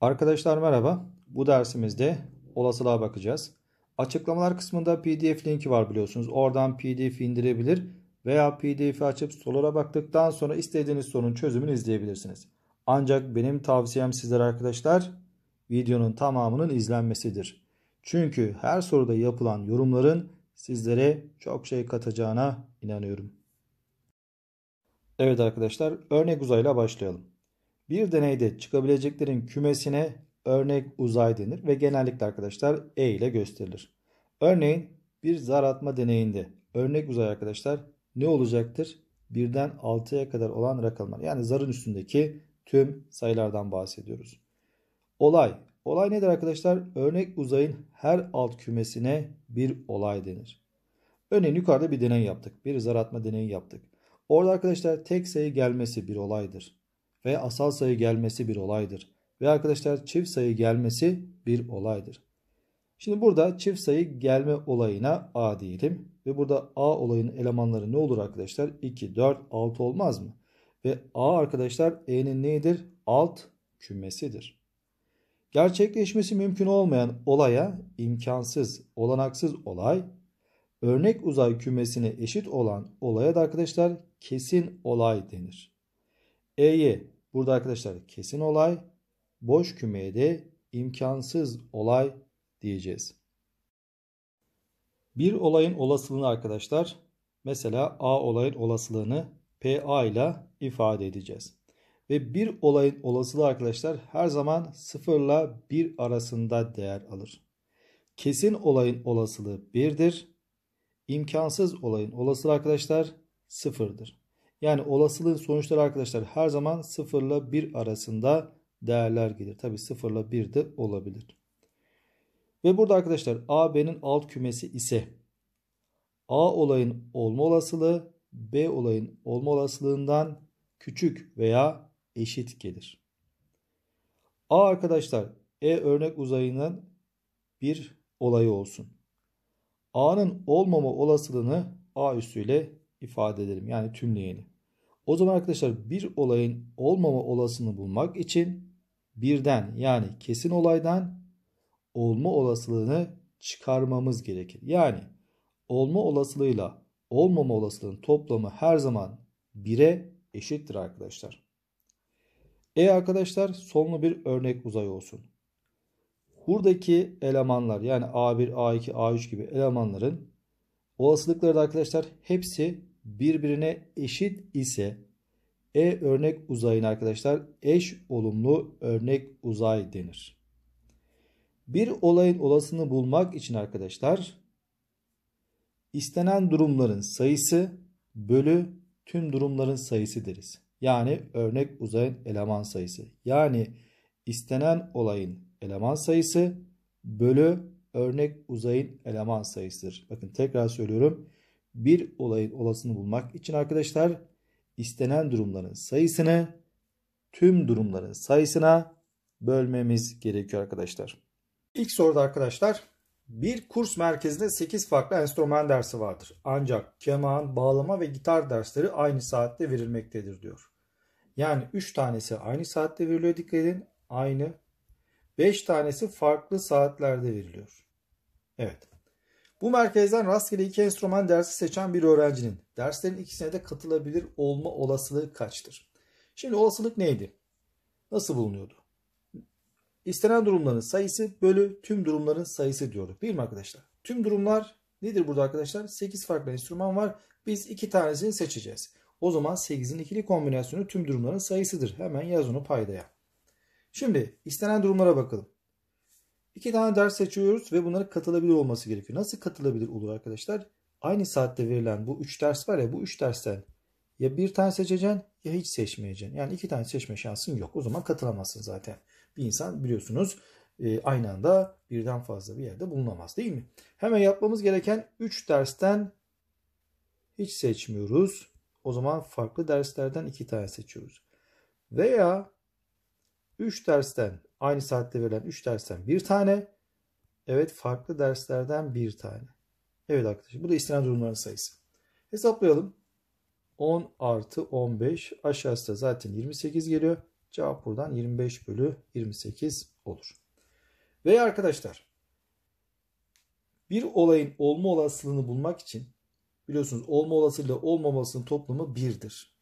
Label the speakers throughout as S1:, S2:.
S1: Arkadaşlar merhaba. Bu dersimizde olasılığa bakacağız. Açıklamalar kısmında pdf linki var biliyorsunuz. Oradan pdf indirebilir veya pdf'i açıp sorulara baktıktan sonra istediğiniz sorunun çözümünü izleyebilirsiniz. Ancak benim tavsiyem sizlere arkadaşlar videonun tamamının izlenmesidir. Çünkü her soruda yapılan yorumların sizlere çok şey katacağına inanıyorum. Evet arkadaşlar örnek uzayla başlayalım. Bir deneyde çıkabileceklerin kümesine örnek uzay denir ve genellikle arkadaşlar E ile gösterilir. Örneğin bir zar atma deneyinde örnek uzay arkadaşlar ne olacaktır? Birden 6'ya kadar olan rakamlar yani zarın üstündeki tüm sayılardan bahsediyoruz. Olay Olay nedir arkadaşlar? Örnek uzayın her alt kümesine bir olay denir. Örneğin yukarıda bir deney yaptık. Bir zar atma deneyi yaptık. Orada arkadaşlar tek sayı gelmesi bir olaydır. Ve asal sayı gelmesi bir olaydır. Ve arkadaşlar çift sayı gelmesi bir olaydır. Şimdi burada çift sayı gelme olayına A diyelim. Ve burada A olayının elemanları ne olur arkadaşlar? 2, 4, 6 olmaz mı? Ve A arkadaşlar E'nin neyidir? Alt kümesidir. Gerçekleşmesi mümkün olmayan olaya imkansız, olanaksız olay, örnek uzay kümesine eşit olan olaya da arkadaşlar kesin olay denir. E'ye burada arkadaşlar kesin olay, boş kümeye de imkansız olay diyeceğiz. Bir olayın olasılığını arkadaşlar mesela A olayın olasılığını PA ile ifade edeceğiz. Ve bir olayın olasılığı arkadaşlar her zaman sıfırla bir arasında değer alır. Kesin olayın olasılığı 1'dir. İmkansız olayın olasılığı arkadaşlar 0'dır. Yani olasılığın sonuçları arkadaşlar her zaman 0 ile 1 arasında değerler gelir. Tabi 0 ile 1 de olabilir. Ve burada arkadaşlar A B'nin alt kümesi ise A olayın olma olasılığı B olayın olma olasılığından küçük veya eşit gelir. A arkadaşlar E örnek uzayının bir olayı olsun. A'nın olmama olasılığını A üssüyle ifade edelim. Yani tümleyelim. O zaman arkadaşlar bir olayın olmama olasılığını bulmak için birden yani kesin olaydan olma olasılığını çıkarmamız gerekir. Yani olma olasılığıyla olmama olasılığının toplamı her zaman 1'e eşittir arkadaşlar. E arkadaşlar sonlu bir örnek uzay olsun. Buradaki elemanlar yani A1, A2, A3 gibi elemanların olasılıkları da arkadaşlar hepsi birbirine eşit ise E örnek uzayın arkadaşlar eş olumlu örnek uzay denir. Bir olayın olasını bulmak için arkadaşlar istenen durumların sayısı bölü tüm durumların sayısı deriz yani örnek uzayın eleman sayısı. Yani istenen olayın eleman sayısı bölü örnek uzayın eleman sayısıdır. Bakın tekrar söylüyorum. Bir olayın olasını bulmak için arkadaşlar istenen durumların sayısını tüm durumların sayısına bölmemiz gerekiyor arkadaşlar. İlk soruda arkadaşlar bir kurs merkezinde 8 farklı enstrüman dersi vardır. Ancak keman, bağlama ve gitar dersleri aynı saatte verilmektedir diyor. Yani 3 tanesi aynı saatte veriliyor dikkat edin. Aynı. 5 tanesi farklı saatlerde veriliyor. Evet. Bu merkezden rastgele iki enstrüman dersi seçen bir öğrencinin derslerin ikisine de katılabilir olma olasılığı kaçtır? Şimdi olasılık neydi? Nasıl bulunuyordu? İstenen durumların sayısı bölü tüm durumların sayısı diyor. değil mi arkadaşlar? Tüm durumlar nedir burada arkadaşlar? 8 farklı enstrüman var. Biz 2 tanesini seçeceğiz. O zaman 8'in ikili kombinasyonu tüm durumların sayısıdır. Hemen yaz onu paydaya. Şimdi istenen durumlara bakalım. İki tane ders seçiyoruz ve bunlara katılabilir olması gerekiyor. Nasıl katılabilir olur arkadaşlar? Aynı saatte verilen bu 3 ders var ya bu 3 dersten ya bir tane seçeceksin ya hiç seçmeyeceksin. Yani iki tane seçme şansın yok. O zaman katılamazsın zaten bir insan biliyorsunuz e, aynı anda birden fazla bir yerde bulunamaz değil mi? Hemen yapmamız gereken 3 dersten hiç seçmiyoruz. O zaman farklı derslerden 2 tane seçiyoruz. Veya 3 dersten aynı saatte verilen 3 dersten 1 tane. Evet farklı derslerden 1 tane. Evet arkadaşlar bu da istenen durumların sayısı. Hesaplayalım. 10 artı 15 aşağısı da zaten 28 geliyor. Cevap buradan 25 bölü 28 olur. Ve arkadaşlar bir olayın olma olasılığını bulmak için biliyorsunuz olma olasılığıyla olmamasının toplamı 1'dir.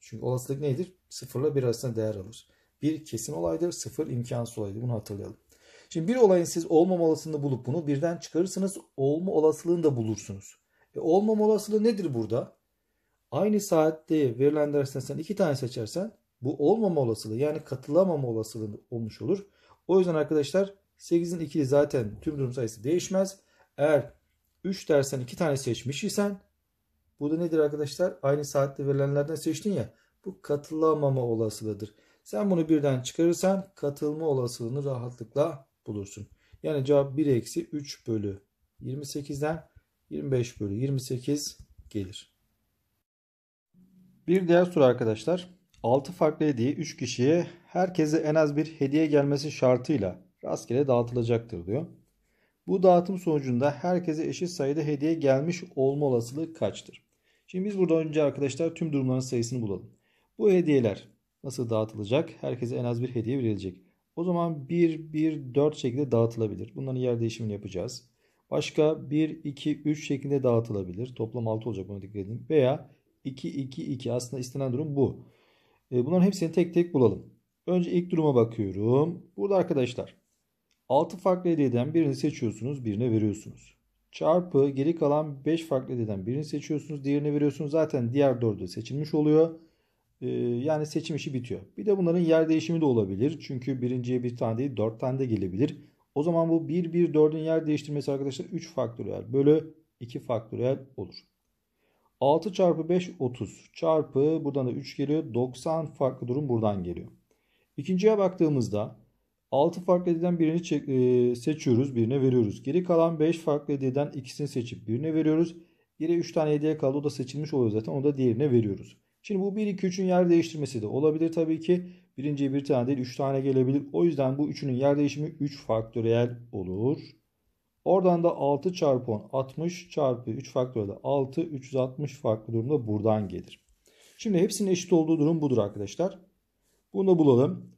S1: Çünkü olasılık nedir? 0 ile 1 arasında değer alır. 1 kesin olaydır, 0 imkansız olaydır. Bunu hatırlayalım. Şimdi bir olayın siz olmama olasılığını bulup bunu birden çıkarırsanız olma olasılığını da bulursunuz. E, olmama olasılığı nedir burada? Aynı saatte verilen sen iki tane seçersen bu olmama olasılığı yani katılamama olasılığı olmuş olur. O yüzden arkadaşlar 8'in ikili zaten tüm durum sayısı değişmez. Eğer 3 dersen 2 tane seçmiş isen bu da nedir arkadaşlar? Aynı saatte verilenlerden seçtin ya. Bu katılamama olasılığıdır. Sen bunu birden çıkarırsan katılma olasılığını rahatlıkla bulursun. Yani cevap 1 eksi 3 bölü 28'den 25 bölü 28 gelir. Bir diğer soru arkadaşlar. 6 farklı hediye 3 kişiye herkese en az bir hediye gelmesi şartıyla rastgele dağıtılacaktır diyor. Bu dağıtım sonucunda herkese eşit sayıda hediye gelmiş olma olasılığı kaçtır? Şimdi biz burada önce arkadaşlar tüm durumların sayısını bulalım. Bu hediyeler nasıl dağıtılacak? Herkese en az bir hediye verilecek. O zaman 1, 1, 4 şekilde dağıtılabilir. Bunların yer değişimini yapacağız. Başka 1, 2, 3 şeklinde dağıtılabilir. Toplam 6 olacak buna dikkat edin. Veya 2, 2, 2 aslında istenen durum bu. E, bunların hepsini tek tek bulalım. Önce ilk duruma bakıyorum. Burada arkadaşlar 6 farklı hediyeden birini seçiyorsunuz, birine veriyorsunuz. Çarpı geri kalan 5 farklı hediyeden birini seçiyorsunuz, diğerine veriyorsunuz. Zaten diğer 4'ü seçilmiş oluyor. E, yani seçim işi bitiyor. Bir de bunların yer değişimi de olabilir. Çünkü birinciye bir tane değil 4 tane de gelebilir. O zaman bu 1, 1, 4'ün yer değiştirmesi arkadaşlar 3 faktöriyel bölü 2 faktöriyel olur. 6 çarpı 5 30 çarpı buradan da 3 geliyor. 90 farklı durum buradan geliyor. İkinciye baktığımızda 6 farklı hediyeden birini e, seçiyoruz birine veriyoruz. Geri kalan 5 farklı hediyeden ikisini seçip birine veriyoruz. Geri 3 tane hediye kaldı o da seçilmiş oluyor zaten onu da diğerine veriyoruz. Şimdi bu 1 2 3'ün yer değiştirmesi de olabilir tabii ki. Birinciye bir tane değil 3 tane gelebilir. O yüzden bu üçünün yer değişimi 3 faktöriyel olur. Oradan da 6 çarpı 10 60 çarpı 3 faktöriyel 6 360 farklı durumda buradan gelir. Şimdi hepsinin eşit olduğu durum budur arkadaşlar. Bunu da bulalım.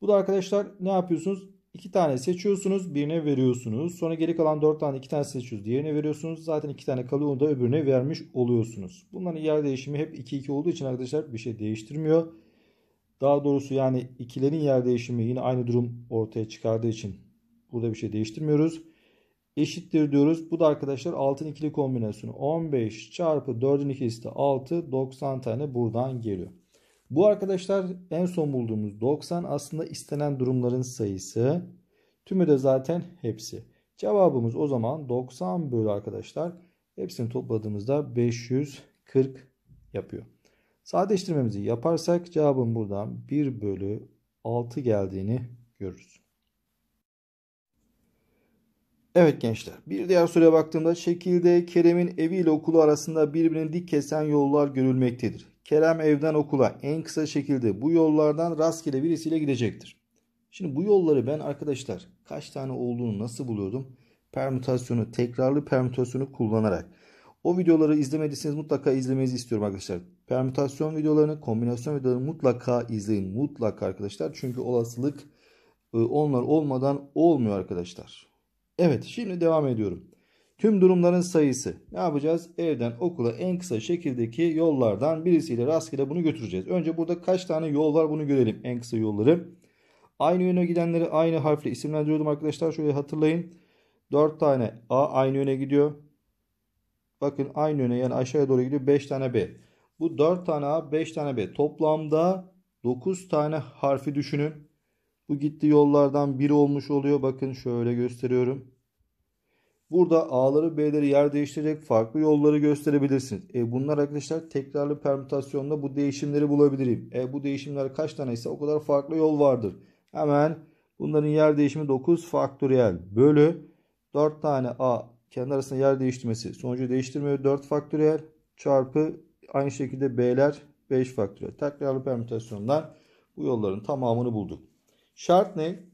S1: Bu da arkadaşlar ne yapıyorsunuz? 2 tane seçiyorsunuz birine veriyorsunuz. Sonra geri kalan 4 tane 2 tane seçiyorsunuz diğerine veriyorsunuz. Zaten 2 tane kalıyor da öbürüne vermiş oluyorsunuz. Bunların yer değişimi hep 2-2 olduğu için arkadaşlar bir şey değiştirmiyor. Daha doğrusu yani ikilerin yer değişimi yine aynı durum ortaya çıkardığı için burada bir şey değiştirmiyoruz eşittir diyoruz. Bu da arkadaşlar altın ikili kombinasyonu. 15 çarpı 4'ün ikisi de 6. 90 tane buradan geliyor. Bu arkadaşlar en son bulduğumuz 90 aslında istenen durumların sayısı. Tümü de zaten hepsi. Cevabımız o zaman 90 bölü arkadaşlar. Hepsini topladığımızda 540 yapıyor. Sadeleştirmemizi yaparsak cevabın buradan 1 bölü 6 geldiğini görürüz. Evet gençler bir diğer soruya baktığımda şekilde Kerem'in evi ile okulu arasında birbirini dik kesen yollar görülmektedir. Kerem evden okula en kısa şekilde bu yollardan rastgele birisiyle gidecektir. Şimdi bu yolları ben arkadaşlar kaç tane olduğunu nasıl buluyordum? Permütasyonu, tekrarlı permütasyonu kullanarak. O videoları izlemediyseniz mutlaka izlemenizi istiyorum arkadaşlar. Permütasyon videolarını, kombinasyon videolarını mutlaka izleyin. Mutlaka arkadaşlar. Çünkü olasılık e, onlar olmadan olmuyor arkadaşlar. Evet şimdi devam ediyorum. Tüm durumların sayısı. Ne yapacağız? Evden okula en kısa şekildeki yollardan birisiyle rastgele bunu götüreceğiz. Önce burada kaç tane yol var bunu görelim. En kısa yolları. Aynı yöne gidenleri aynı harfle isimlendiriyordum arkadaşlar. Şöyle hatırlayın. 4 tane A aynı yöne gidiyor. Bakın aynı yöne yani aşağıya doğru gidiyor. 5 tane B. Bu 4 tane A 5 tane B. Toplamda 9 tane harfi düşünün. Bu gitti yollardan biri olmuş oluyor. Bakın şöyle gösteriyorum. Burada A'ları B'leri yer değiştirecek farklı yolları gösterebilirsiniz. E bunlar arkadaşlar tekrarlı permütasyonda bu değişimleri bulabilirim. E bu değişimler kaç tane ise o kadar farklı yol vardır. Hemen bunların yer değişimi 9 faktöriyel bölü 4 tane A kendi arasında yer değiştirmesi sonucu değiştirmiyor 4 faktöriyel çarpı aynı şekilde B'ler 5 faktöriyel. Tekrarlı permütasyonlar bu yolların tamamını bulduk. Şart ne?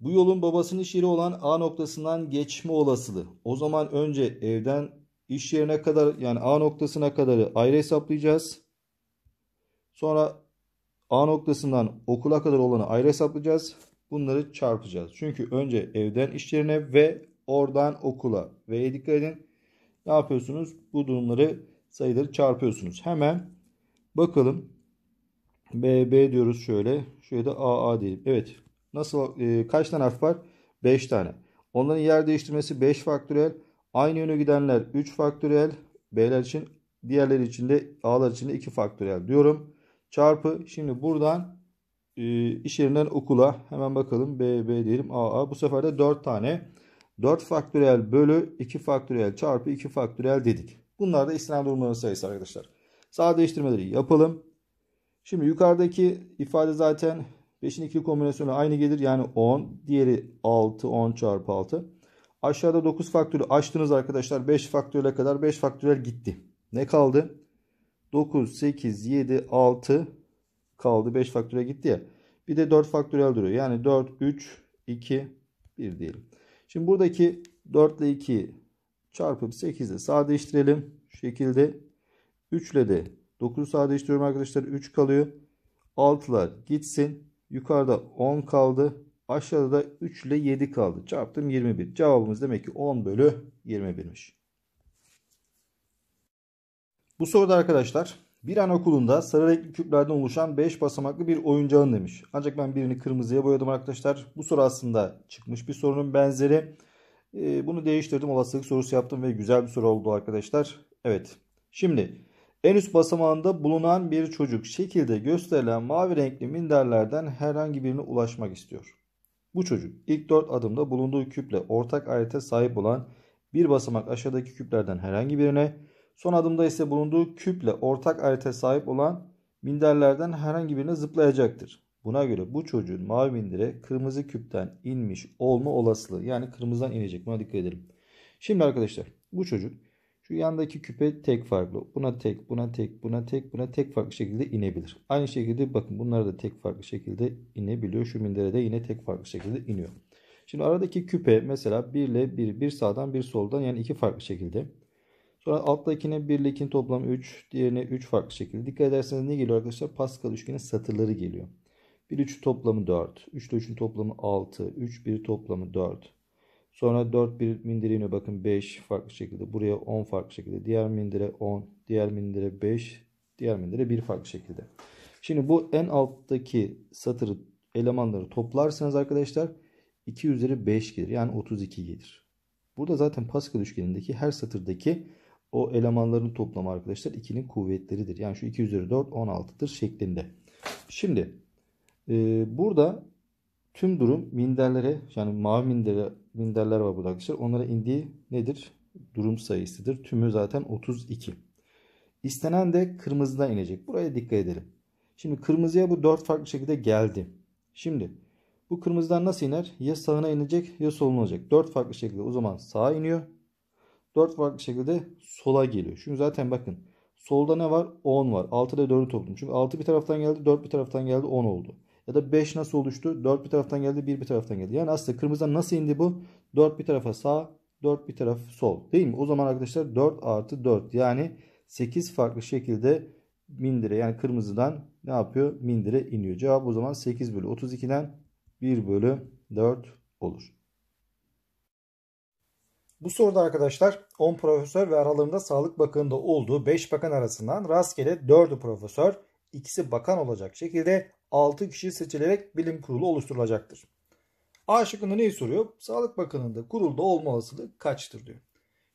S1: Bu yolun babasının iş yeri olan A noktasından geçme olasılığı. O zaman önce evden iş yerine kadar yani A noktasına kadarı ayrı hesaplayacağız. Sonra A noktasından okula kadar olanı ayrı hesaplayacağız. Bunları çarpacağız. Çünkü önce evden iş yerine ve oradan okula. Ve dikkat edin. Ne yapıyorsunuz? Bu durumları sayıları çarpıyorsunuz. Hemen bakalım. B, B diyoruz şöyle. Şöyle de A, A diyelim. Evet. Nasıl e, kaç tane harf var? 5 tane. Onların yer değiştirmesi 5 faktöriyel. Aynı yöne gidenler 3 faktöriyel. B'ler için diğerleri için de A'lar için de 2 faktöriyel diyorum. Çarpı şimdi buradan e, iş yerinden okula hemen bakalım. B, B diyelim. A, A. Bu sefer de 4 tane. 4 faktöriyel bölü 2 faktöriyel çarpı 2 faktöriyel dedik. Bunlar da istenen durumların sayısı arkadaşlar. Sağ değiştirmeleri yapalım. Şimdi yukarıdaki ifade zaten 5'in ikili kombinasyonu aynı gelir. Yani 10. Diğeri 6. 10 çarpı 6. Aşağıda 9 faktörü açtınız arkadaşlar. 5 faktöre kadar 5 faktörel gitti. Ne kaldı? 9, 8, 7, 6 kaldı. 5 faktöre gitti ya. Bir de 4 faktörel duruyor. Yani 4, 3, 2, 1 diyelim. Şimdi buradaki 4 ile 2 çarpıp 8 ile sadeleştirelim. Şu şekilde 3 ile de 9'u sadeleştiriyorum arkadaşlar. 3 kalıyor. 6'lar gitsin. Yukarıda 10 kaldı. Aşağıda da 3 ile 7 kaldı. Çarptım 21. Cevabımız demek ki 10 bölü 21'miş. Bu soruda arkadaşlar bir anaokulunda sarı renkli küplerden oluşan 5 basamaklı bir oyuncağın demiş. Ancak ben birini kırmızıya boyadım arkadaşlar. Bu soru aslında çıkmış bir sorunun benzeri. Ee, bunu değiştirdim olasılık sorusu yaptım ve güzel bir soru oldu arkadaşlar. Evet şimdi en üst basamağında bulunan bir çocuk şekilde gösterilen mavi renkli minderlerden herhangi birine ulaşmak istiyor. Bu çocuk ilk 4 adımda bulunduğu küple ortak alete sahip olan bir basamak aşağıdaki küplerden herhangi birine, son adımda ise bulunduğu küple ortak alete sahip olan minderlerden herhangi birine zıplayacaktır. Buna göre bu çocuğun mavi mindire kırmızı küpten inmiş olma olasılığı yani kırmızıdan inecek buna dikkat edelim. Şimdi arkadaşlar bu çocuk şu yandaki küpe tek farklı. Buna tek, buna tek, buna tek, buna tek farklı şekilde inebilir. Aynı şekilde bakın bunlar da tek farklı şekilde inebiliyor. Şu mindere de yine tek farklı şekilde iniyor. Şimdi aradaki küpe mesela 1 ile 1, bir sağdan bir soldan yani iki farklı şekilde. Sonra alttakine 1 ile 2'nin toplamı 3, diğerine 3 farklı şekilde. Dikkat ederseniz ne geliyor arkadaşlar? Pascal üçgenin satırları geliyor. 1 3 toplamı 4, 3 ile 3'ün toplamı 6, 3 1 toplamı 4. Sonra 4 bir mindire iniyor. Bakın 5 farklı şekilde. Buraya 10 farklı şekilde. Diğer mindire 10. Diğer mindire 5. Diğer mindire 1 farklı şekilde. Şimdi bu en alttaki satırı elemanları toplarsanız arkadaşlar 2 üzeri 5 gelir. Yani 32 gelir. Burada zaten Pascal üçgenindeki her satırdaki o elemanların toplamı arkadaşlar 2'nin kuvvetleridir. Yani şu 2 üzeri 4 16'dır şeklinde. Şimdi e, burada Tüm durum minderlere yani mavi mindere, minderler var burada arkadaşlar. Onlara indiği nedir? Durum sayısıdır. Tümü zaten 32. İstenen de kırmızıdan inecek. Buraya dikkat edelim. Şimdi kırmızıya bu 4 farklı şekilde geldi. Şimdi bu kırmızıdan nasıl iner? Ya sağına inecek ya soluna inecek. 4 farklı şekilde o zaman sağa iniyor. 4 farklı şekilde sola geliyor. Şimdi zaten bakın solda ne var? 10 var. 6 ile 4'ü topladım. Çünkü 6 bir taraftan geldi 4 bir taraftan geldi 10 oldu. Ya da 5 nasıl oluştu? 4 bir taraftan geldi 1 bir taraftan geldi. Yani aslında kırmızıdan nasıl indi bu? 4 bir tarafa sağ 4 bir taraf sol değil mi? O zaman arkadaşlar 4 artı 4 yani 8 farklı şekilde mindire yani kırmızıdan ne yapıyor? Mindire iniyor. Cevap o zaman 8 bölü 32'den 1 bölü 4 olur. Bu soruda arkadaşlar 10 profesör ve aralarında Sağlık Bakanı'nda olduğu 5 bakan arasından rastgele 4'ü profesör, ikisi bakan olacak şekilde 6 kişi seçilerek bilim kurulu oluşturulacaktır. A şıkkında neyi soruyor? Sağlık Bakanı'nda kurulda olma olasılığı kaçtır diyor.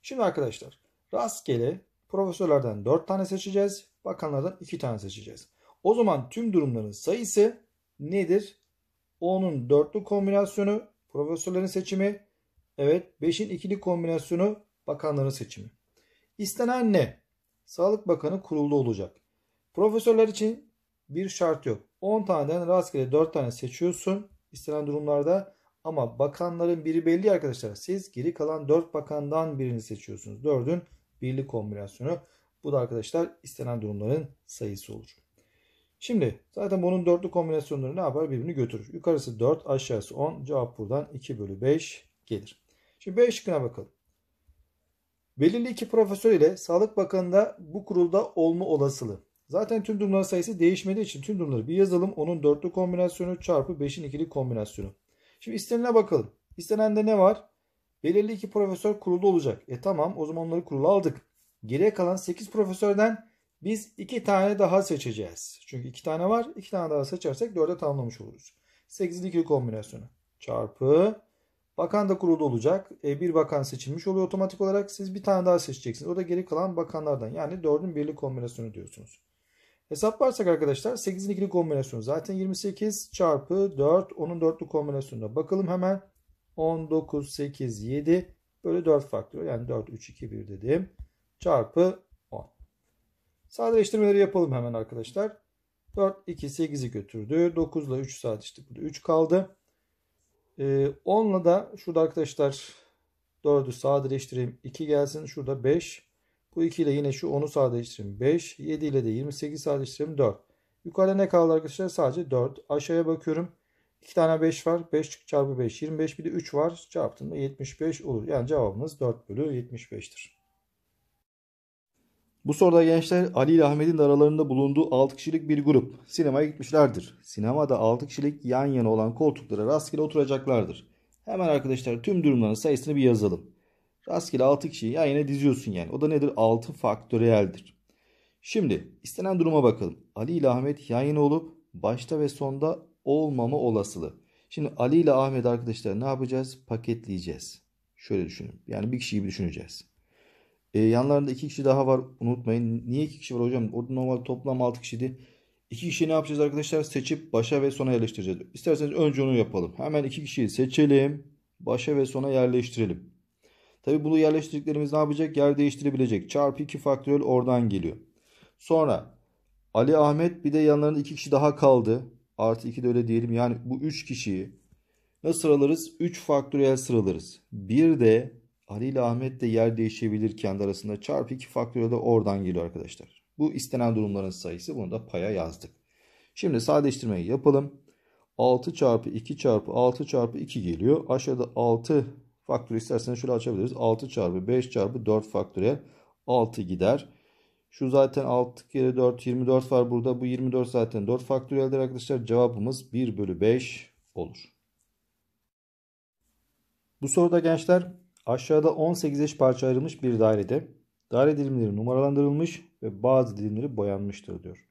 S1: Şimdi arkadaşlar rastgele profesörlerden 4 tane seçeceğiz. Bakanlardan 2 tane seçeceğiz. O zaman tüm durumların sayısı nedir? Onun dörtlü kombinasyonu profesörlerin seçimi. Evet 5'in ikili kombinasyonu bakanların seçimi. İstenen ne? Sağlık Bakanı kurulda olacak. Profesörler için bir şart yok. 10 taneden rastgele 4 tane seçiyorsun istenen durumlarda. Ama bakanların biri belli arkadaşlar. Siz geri kalan 4 bakandan birini seçiyorsunuz. 4'ün birlik kombinasyonu. Bu da arkadaşlar istenen durumların sayısı olur. Şimdi zaten bunun dörtlü kombinasyonları ne yapar? Birbirini götürür. Yukarısı 4, aşağısı 10. Cevap buradan 2 bölü 5 gelir. Şimdi B şıkkına bakalım. Belirli iki profesör ile Sağlık Bakanı'nda bu kurulda olma olasılığı. Zaten tüm durumların sayısı değişmediği için tüm durumları bir yazalım. Onun dörtlü kombinasyonu çarpı 5'in ikili kombinasyonu. Şimdi istenene bakalım. İstenende ne var? Belirli iki profesör kurulu olacak. E tamam o zaman onları kurulu aldık. Geriye kalan 8 profesörden biz 2 tane daha seçeceğiz. Çünkü 2 tane var. 2 tane daha seçersek 4'e tamamlamış oluruz. 8'in ikili kombinasyonu çarpı bakan da kurulu olacak. E, bir bakan seçilmiş oluyor otomatik olarak. Siz bir tane daha seçeceksiniz. O da geri kalan bakanlardan. Yani 4'ün birli kombinasyonu diyorsunuz. Hesaplarsak arkadaşlar 8'in 2'lik kombinasyonu zaten 28 çarpı 4 onun 4'lü kombinasyonuna bakalım hemen. 19, 8, 7 böyle 4 faktör yani 4, 3, 2, 1 dedim. Çarpı 10. Sadeleştirmeleri yapalım hemen arkadaşlar. 4, 2, 8'i götürdü. 9 ile 3 sadeleştik. Burada 3 kaldı. Ee, 10 ile da şurada arkadaşlar 4'ü sadeleştireyim. 2 gelsin. Şurada 5. Bu 2 ile yine şu 10'u sadeleştirelim 5. 7 ile de 28 sadeleştirelim 4. Yukarıda ne kaldı arkadaşlar? Sadece 4. Aşağıya bakıyorum. 2 tane 5 var. 5 çarpı 5 25 bir de 3 var. Çarptığında 75 olur. Yani cevabımız 4 bölü 75'tir. Bu soruda gençler Ali ile Ahmet'in aralarında bulunduğu 6 kişilik bir grup sinemaya gitmişlerdir. Sinemada 6 kişilik yan yana olan koltuklara rastgele oturacaklardır. Hemen arkadaşlar tüm durumların sayısını bir yazalım. Rastgele 6 kişiyi yan yana diziyorsun yani. O da nedir? 6 faktöriyeldir. Şimdi istenen duruma bakalım. Ali ile Ahmet yan yana olup başta ve sonda olmama olasılığı. Şimdi Ali ile Ahmet arkadaşlar ne yapacağız? Paketleyeceğiz. Şöyle düşünün. Yani bir kişiyi düşüneceğiz. E, yanlarında iki kişi daha var. Unutmayın. Niye iki kişi var hocam? Orada normal toplam altı kişiydi. İki kişi ne yapacağız arkadaşlar? Seçip başa ve sona yerleştireceğiz. İsterseniz önce onu yapalım. Hemen iki kişiyi seçelim. Başa ve sona yerleştirelim. Tabi bunu yerleştirdiklerimiz ne yapacak? Yer değiştirebilecek. Çarpı 2 faktörel oradan geliyor. Sonra Ali Ahmet bir de yanlarında 2 kişi daha kaldı. Artı 2 de öyle diyelim. Yani bu 3 kişiyi nasıl sıralarız? 3 faktörel sıralarız. Bir de Ali ile Ahmet de yer değişebilir kendi arasında. Çarpı 2 faktörel de oradan geliyor arkadaşlar. Bu istenen durumların sayısı. Bunu da paya yazdık. Şimdi sadeleştirmeyi yapalım. 6 çarpı 2 çarpı 6 çarpı 2 geliyor. Aşağıda 6 Faktörü isterseniz şöyle açabiliriz. 6 çarpı 5 çarpı 4 faktöriyel 6 gider. Şu zaten 6 kere 4 24 var burada. Bu 24 zaten 4 faktöriyeldir arkadaşlar. Cevabımız 1 bölü 5 olur. Bu soruda gençler aşağıda 18 eş parça ayrılmış bir dairede daire dilimleri numaralandırılmış ve bazı dilimleri boyanmıştır diyor.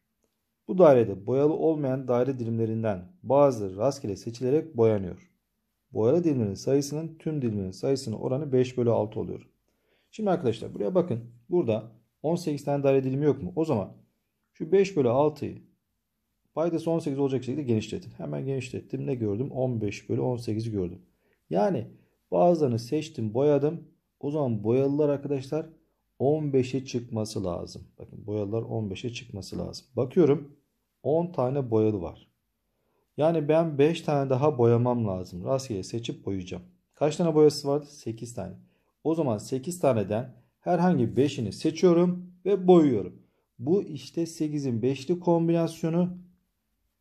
S1: Bu dairede boyalı olmayan daire dilimlerinden bazıları rastgele seçilerek boyanıyor boyalı dilimlerin sayısının tüm dilimlerin sayısının oranı 5 bölü 6 oluyor. Şimdi arkadaşlar buraya bakın. Burada 18 tane daire dilimi yok mu? O zaman şu 5 bölü 6'yı paydası 18 olacak şekilde genişletin. Hemen genişlettim. Ne gördüm? 15 bölü 18'i gördüm. Yani bazılarını seçtim boyadım. O zaman boyalılar arkadaşlar 15'e çıkması lazım. Bakın boyalılar 15'e çıkması lazım. Bakıyorum 10 tane boyalı var. Yani ben 5 tane daha boyamam lazım. Rastgele seçip boyayacağım. Kaç tane boyası vardı? 8 tane. O zaman 8 taneden herhangi 5'ini seçiyorum ve boyuyorum. Bu işte 8'in 5'li kombinasyonu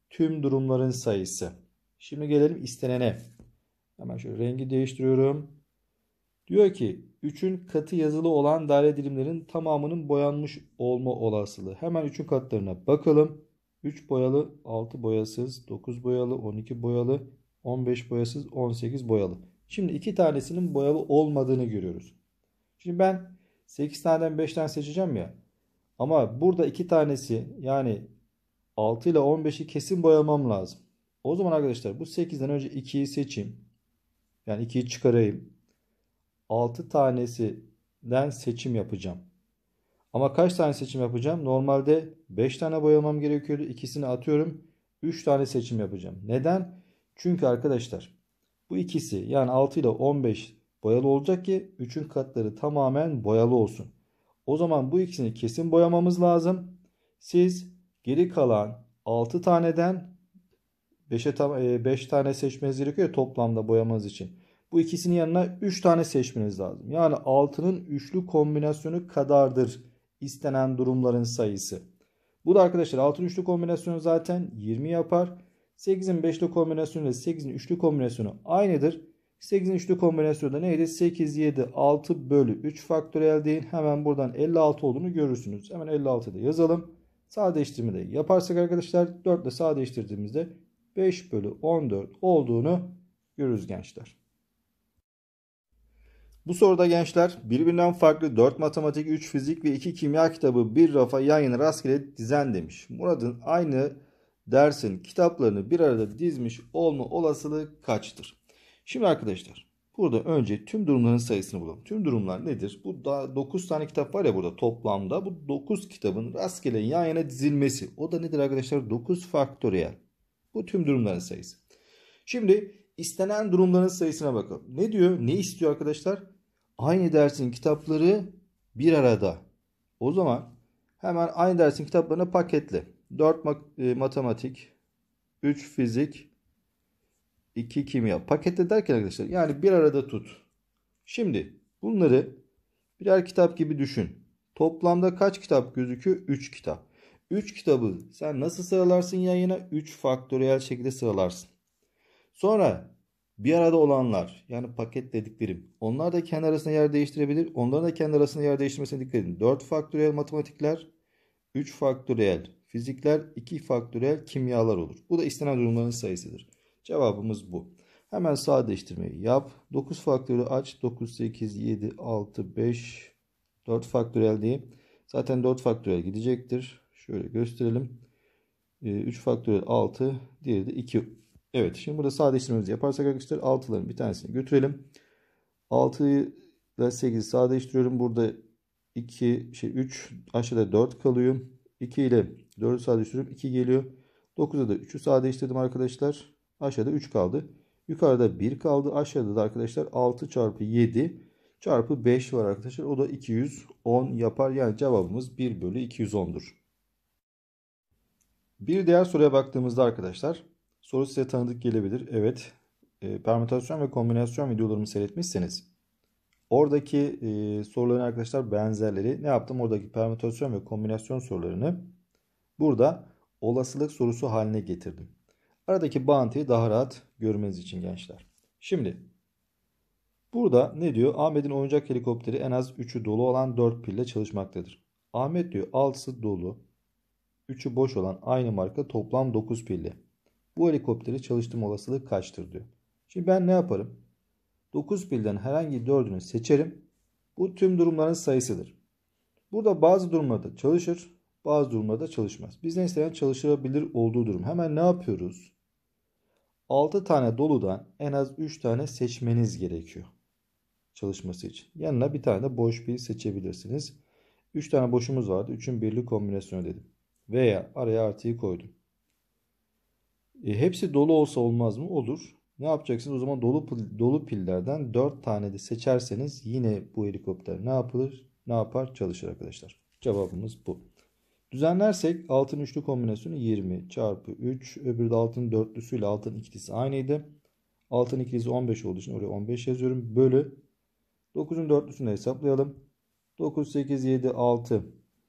S1: tüm durumların sayısı. Şimdi gelelim istenene. Hemen şöyle rengi değiştiriyorum. Diyor ki 3'ün katı yazılı olan daire dilimlerin tamamının boyanmış olma olasılığı. Hemen 3'ün katlarına bakalım. 3 boyalı, 6 boyasız, 9 boyalı, 12 boyalı, 15 boyasız, 18 boyalı. Şimdi iki tanesinin boyalı olmadığını görüyoruz. Şimdi ben 8 taneden 5 tane seçeceğim ya. Ama burada iki tanesi yani 6 ile 15'i kesin boyamam lazım. O zaman arkadaşlar bu 8'den önce 2'yi seçeyim. Yani 2'yi çıkarayım. 6 tanesinden seçim yapacağım. Ama kaç tane seçim yapacağım? Normalde 5 tane boyamam gerekiyordu. İkisini atıyorum. 3 tane seçim yapacağım. Neden? Çünkü arkadaşlar bu ikisi yani 6 ile 15 boyalı olacak ki 3'ün katları tamamen boyalı olsun. O zaman bu ikisini kesin boyamamız lazım. Siz geri kalan 6 taneden 5'e tam 5 e, tane seçmeniz gerekiyor toplamda boyamanız için. Bu ikisinin yanına 3 tane seçmeniz lazım. Yani 6'nın üçlü kombinasyonu kadardır istenen durumların sayısı. Bu da arkadaşlar 6'ın üçlü kombinasyonu zaten 20 yapar. 8'in beşli kombinasyonu ile 8'in üçlü kombinasyonu aynıdır. 8'in üçlü kombinasyonu da neydi? 8, 7, 6 bölü 3 faktöriyel değil. Hemen buradan 56 olduğunu görürsünüz. Hemen 56'yı da yazalım. Sağ değiştirme de yaparsak arkadaşlar 4 ile sağ değiştirdiğimizde 5 bölü 14 olduğunu görürüz gençler. Bu soruda gençler birbirinden farklı 4 matematik, 3 fizik ve 2 kimya kitabı bir rafa yan yana rastgele dizen demiş. Murat'ın aynı dersin kitaplarını bir arada dizmiş olma olasılığı kaçtır? Şimdi arkadaşlar burada önce tüm durumların sayısını bulalım. Tüm durumlar nedir? Bu da 9 tane kitap var ya burada toplamda. Bu 9 kitabın rastgele yan yana dizilmesi. O da nedir arkadaşlar? 9 faktöriyel. Bu tüm durumların sayısı. Şimdi İstenen durumların sayısına bakalım. Ne diyor? Ne istiyor arkadaşlar? Aynı dersin kitapları bir arada. O zaman hemen aynı dersin kitaplarını paketle. 4 e, matematik, 3 fizik, 2 kimya. Paketle derken arkadaşlar yani bir arada tut. Şimdi bunları birer kitap gibi düşün. Toplamda kaç kitap gözüküyor? 3 kitap. 3 kitabı sen nasıl sıralarsın yan yana? 3 faktöriyel şekilde sıralarsın. Sonra bir arada olanlar yani paket dediklerim onlar da kendi arasında yer değiştirebilir. Onların da kendi arasında yer değiştirmesine dikkat edin. 4 faktöriyel matematikler, 3 faktöriyel fizikler, 2 faktöriyel kimyalar olur. Bu da istenen durumların sayısıdır. Cevabımız bu. Hemen sadeleştirmeyi yap. 9 faktörü aç. 9, 8, 7, 6, 5, 4 faktöriyel diyeyim. Zaten 4 faktöriyel gidecektir. Şöyle gösterelim. 3 ee, faktöriyel 6, diğeri de 2 Evet şimdi burada sadeleştirmemizi yaparsak arkadaşlar 6'ların bir tanesini götürelim. 6'yı ile 8'i sadeleştiriyorum. Burada 2 şey 3 aşağıda 4 kalıyor. 2 ile 4'ü sadeleştiriyorum. 2 geliyor. 9'a da 3'ü sadeleştirdim arkadaşlar. Aşağıda 3 kaldı. Yukarıda 1 kaldı. Aşağıda da arkadaşlar 6 çarpı 7 çarpı 5 var arkadaşlar. O da 210 yapar. Yani cevabımız 1 bölü 210'dur. Bir diğer soruya baktığımızda arkadaşlar Soru size tanıdık gelebilir. Evet. E, permütasyon ve kombinasyon videolarımı seyretmişseniz oradaki e, soruların arkadaşlar benzerleri ne yaptım? Oradaki permütasyon ve kombinasyon sorularını burada olasılık sorusu haline getirdim. Aradaki bağıntıyı daha rahat görmeniz için gençler. Şimdi burada ne diyor? Ahmet'in oyuncak helikopteri en az 3'ü dolu olan 4 pille çalışmaktadır. Ahmet diyor 6'sı dolu, 3'ü boş olan aynı marka toplam 9 pille bu helikopteri çalıştırma olasılığı kaçtır diyor. Şimdi ben ne yaparım? 9 pilden herhangi 4'ünü seçerim. Bu tüm durumların sayısıdır. Burada bazı durumlarda çalışır, bazı durumlarda çalışmaz. Biz ne isteyen çalışabilir olduğu durum. Hemen ne yapıyoruz? 6 tane doludan en az 3 tane seçmeniz gerekiyor çalışması için. Yanına bir tane de boş bir seçebilirsiniz. 3 tane boşumuz vardı. 3'ün birlik kombinasyonu dedim. Veya araya artıyı koydum. E, hepsi dolu olsa olmaz mı? Olur. Ne yapacaksınız? O zaman dolu dolu pillerden 4 tane de seçerseniz yine bu helikopter ne yapılır? Ne yapar? Çalışır arkadaşlar. Cevabımız bu. Düzenlersek altın üçlü kombinasyonu 20 çarpı 3. Öbürü de altın dörtlüsüyle altın ikilisi aynıydı. Altın ikilisi 15 olduğu için oraya 15 yazıyorum. Bölü 9'un dörtlüsünü hesaplayalım. 9, 8, 7, 6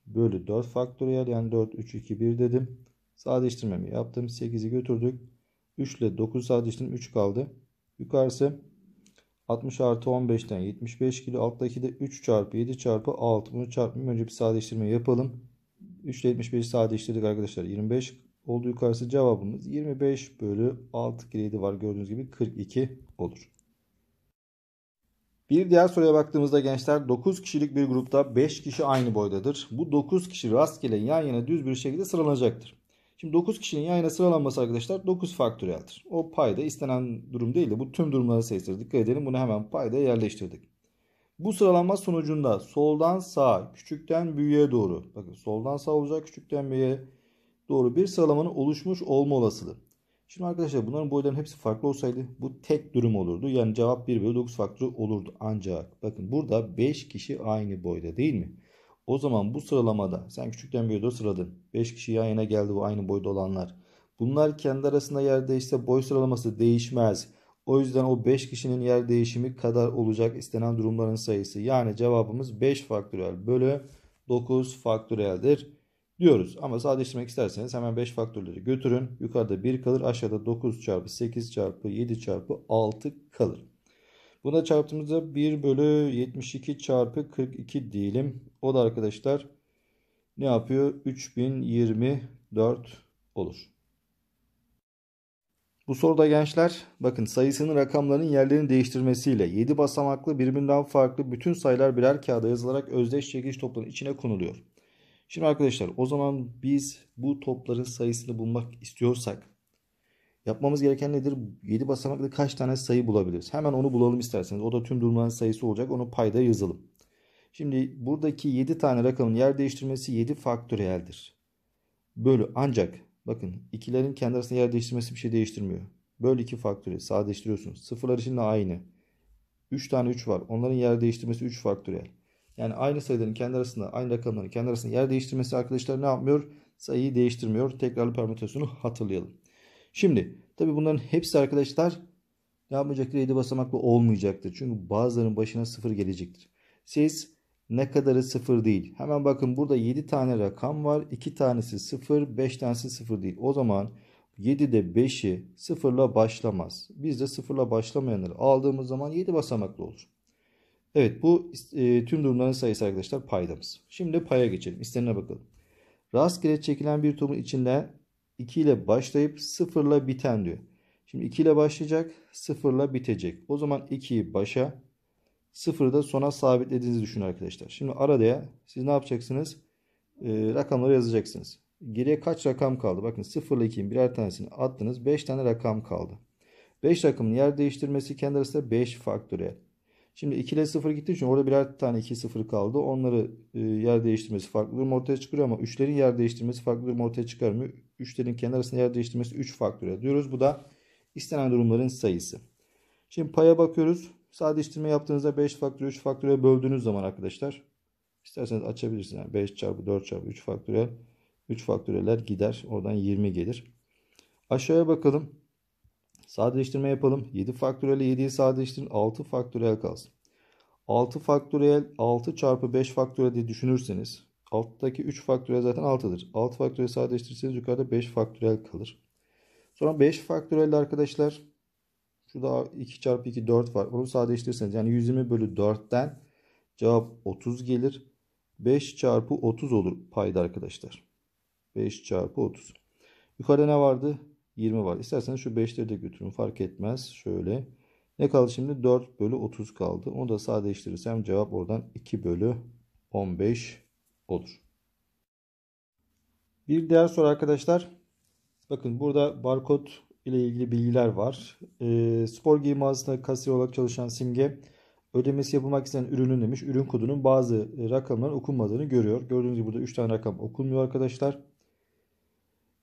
S1: bölü 4 faktöriyel yani 4, 3, 2, 1 dedim. Sadeleştirmemi yaptım. 8'i götürdük. 3 ile 9 sadeleştirdim. 3 kaldı. Yukarısı 60 artı 15'ten 75 kilo. Alttaki de 3 çarpı 7 çarpı 6. Bunu çarpmayayım. Önce bir sadeleştirme yapalım. 3 ile 75'i sadeleştirdik arkadaşlar. 25 oldu yukarısı cevabımız 25 bölü 6 kilo 7 var. Gördüğünüz gibi 42 olur. Bir diğer soruya baktığımızda gençler 9 kişilik bir grupta 5 kişi aynı boydadır. Bu 9 kişi rastgele yan yana düz bir şekilde sıralanacaktır. Şimdi 9 kişinin yan yana sıralanması arkadaşlar 9 faktöriyeldir. O payda istenen durum değil de bu tüm durumları sayısıdır. Dikkat edelim bunu hemen payda yerleştirdik. Bu sıralanma sonucunda soldan sağa küçükten büyüğe doğru bakın soldan sağ olacak küçükten büyüğe doğru bir sıralamanın oluşmuş olma olasılığı. Şimdi arkadaşlar bunların boyların hepsi farklı olsaydı bu tek durum olurdu. Yani cevap 1 bölü 9 faktörü olurdu. Ancak bakın burada 5 kişi aynı boyda değil mi? O zaman bu sıralamada sen küçükten büyüğe sıradın. 5 kişi yan yana geldi bu aynı boyda olanlar. Bunlar kendi arasında yer değişse boy sıralaması değişmez. O yüzden o 5 kişinin yer değişimi kadar olacak istenen durumların sayısı. Yani cevabımız 5 faktörel bölü 9 faktöreldir diyoruz. Ama sadeleştirmek isterseniz hemen 5 faktörleri götürün. Yukarıda 1 kalır aşağıda 9 çarpı 8 çarpı 7 çarpı 6 kalır. Buna çarptığımızda 1 bölü 72 çarpı 42 diyelim. O da arkadaşlar ne yapıyor? 3024 olur. Bu soruda gençler bakın sayısının rakamlarının yerlerini değiştirmesiyle 7 basamaklı birbirinden farklı bütün sayılar birer kağıda yazılarak özdeş çekiş toplarının içine konuluyor. Şimdi arkadaşlar o zaman biz bu topların sayısını bulmak istiyorsak Yapmamız gereken nedir? 7 basamaklı kaç tane sayı bulabiliriz? Hemen onu bulalım isterseniz. O da tüm durumların sayısı olacak. Onu payda yazalım. Şimdi buradaki 7 tane rakamın yer değiştirmesi 7 faktöriyeldir. Bölü ancak bakın ikilerin kendi arasında yer değiştirmesi bir şey değiştirmiyor. Böyle 2 faktöriyel sadeleştiriyorsunuz. Sıfırlar için de aynı. 3 tane 3 var. Onların yer değiştirmesi 3 faktöriyel. Yani aynı sayıların kendi arasında, aynı rakamların kendi arasında yer değiştirmesi arkadaşlar ne yapmıyor? Sayıyı değiştirmiyor. Tekrarlı permütasyonu hatırlayalım. Şimdi tabi bunların hepsi arkadaşlar ne yapmayacaktır? 7 basamaklı olmayacaktır. Çünkü bazılarının başına 0 gelecektir. Siz ne kadarı 0 değil. Hemen bakın burada 7 tane rakam var. 2 tanesi 0, 5 tanesi 0 değil. O zaman 7'de 5'i 0'la başlamaz. Biz de 0'la başlamayanları aldığımız zaman 7 basamaklı olur. Evet bu e, tüm durumların sayısı arkadaşlar paydamız. Şimdi paya geçelim. İstenene bakalım. Rastgele çekilen bir topun içinde 2 ile başlayıp 0 ile biten diyor. Şimdi 2 ile başlayacak, 0 ile bitecek. O zaman 2'yi başa, 0'ı da sona sabitlediğinizi düşünün arkadaşlar. Şimdi arada ya siz ne yapacaksınız? Ee, rakamları yazacaksınız. Geriye kaç rakam kaldı? Bakın 0 ile 2'nin birer tanesini attınız. 5 tane rakam kaldı. 5 rakamın yer değiştirmesi kendi arasında 5 faktöriyel. Şimdi 2 ile 0 gitti çünkü orada birer tane 2 0 kaldı. Onları e, yer değiştirmesi farklı durum ortaya çıkıyor ama 3'lerin yer değiştirmesi farklı durum ortaya çıkarmıyor güçlerin kenar arasında yer değiştirmesi 3 faktöre diyoruz. Bu da istenen durumların sayısı. Şimdi paya bakıyoruz. Sadeleştirme yaptığınızda 5 faktöre 3 faktöre böldüğünüz zaman arkadaşlar isterseniz açabilirsiniz. Yani 5 çarpı 4 çarpı 3 faktöre 3 faktöreler gider. Oradan 20 gelir. Aşağıya bakalım. Sadeleştirme yapalım. 7 faktöriyel 7'yi sadeleştirin. 6 faktöriyel kalsın. 6 faktöriyel 6 çarpı 5 faktöriyel diye düşünürseniz Alttaki 3 faktörel zaten 6'dır. 6 faktörel sadeleştirirseniz yukarıda 5 faktörel kalır. Sonra 5 faktörel arkadaşlar şurada 2 çarpı 2 4 var. Onu sadeleştirirseniz yani 120 bölü 4'ten cevap 30 gelir. 5 çarpı 30 olur payda arkadaşlar. 5 çarpı 30. Yukarıda ne vardı? 20 var. İsterseniz şu 5'leri de götürün fark etmez. Şöyle. Ne kaldı şimdi? 4 bölü 30 kaldı. Onu da sadeleştirirsem cevap oradan 2 bölü 15 olur. Bir diğer soru arkadaşlar. Bakın burada barkod ile ilgili bilgiler var. E, spor giyim mağazasında kasiyer olarak çalışan simge ödemesi yapılmak istenen ürünün demiş. Ürün kodunun bazı rakamların okunmadığını görüyor. Gördüğünüz gibi burada 3 tane rakam okunmuyor arkadaşlar.